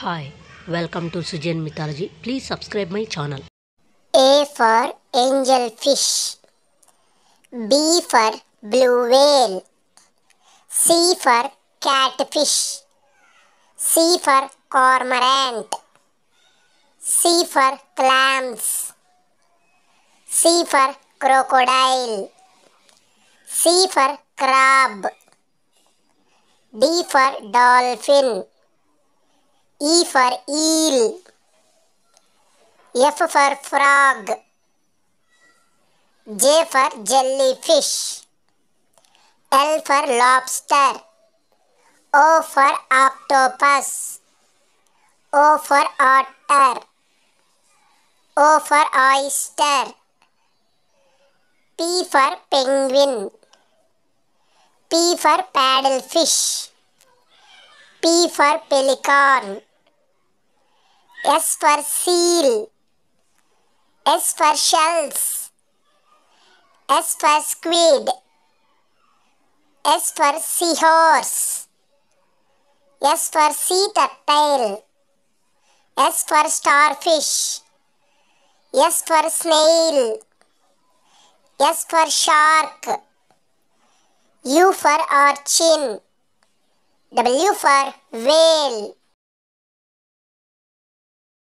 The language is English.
Hi, welcome to Sujan Mythology. Please subscribe my channel. A for angel fish. B for blue whale. C for catfish. C for cormorant. C for clams. C for crocodile. C for crab. D for dolphin. E for eel. F for frog. J for jellyfish. L for lobster. O for octopus. O for otter. O for oyster. P for penguin. P for paddlefish. P for pelican. S for seal. S for shells. S for squid. S for seahorse. S for sea turtle. S for starfish. S for snail. S for shark. U for urchin. W for whale.